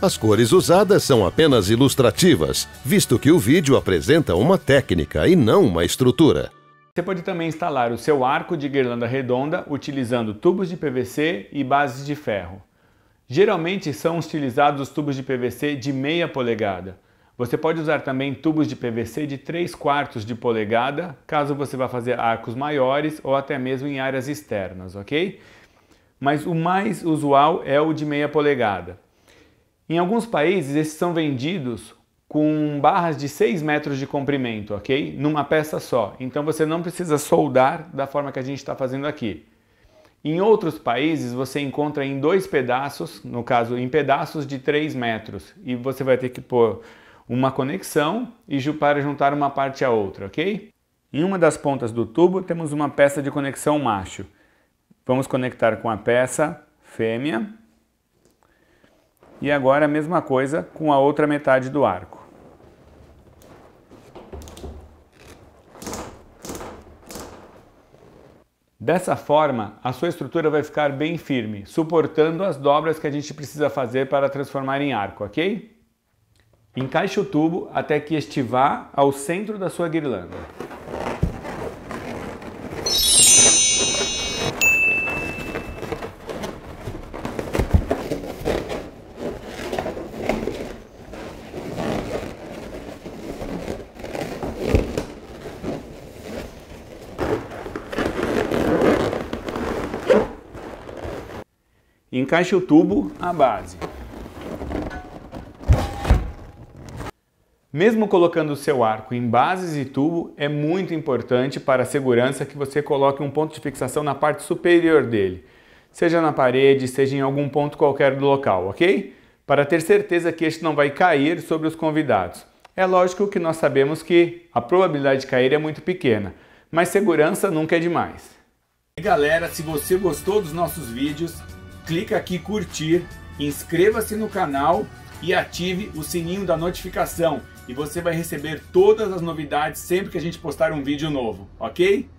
As cores usadas são apenas ilustrativas, visto que o vídeo apresenta uma técnica e não uma estrutura. Você pode também instalar o seu arco de guirlanda redonda utilizando tubos de PVC e bases de ferro. Geralmente são utilizados os tubos de PVC de meia polegada. Você pode usar também tubos de PVC de 3 quartos de polegada, caso você vá fazer arcos maiores ou até mesmo em áreas externas, ok? Mas o mais usual é o de meia polegada. Em alguns países, esses são vendidos com barras de 6 metros de comprimento, ok? Numa peça só. Então você não precisa soldar da forma que a gente está fazendo aqui. Em outros países, você encontra em dois pedaços, no caso, em pedaços de 3 metros. E você vai ter que pôr uma conexão e para juntar uma parte à outra, ok? Em uma das pontas do tubo, temos uma peça de conexão macho. Vamos conectar com a peça fêmea e agora a mesma coisa com a outra metade do arco. Dessa forma, a sua estrutura vai ficar bem firme, suportando as dobras que a gente precisa fazer para transformar em arco, ok? Encaixe o tubo até que estivar ao centro da sua guirlanda. Encaixe o tubo à base. Mesmo colocando o seu arco em bases e tubo, é muito importante para a segurança que você coloque um ponto de fixação na parte superior dele, seja na parede, seja em algum ponto qualquer do local, ok? Para ter certeza que este não vai cair sobre os convidados. É lógico que nós sabemos que a probabilidade de cair é muito pequena, mas segurança nunca é demais. E galera, se você gostou dos nossos vídeos, clica aqui curtir, inscreva-se no canal e ative o sininho da notificação e você vai receber todas as novidades sempre que a gente postar um vídeo novo, ok?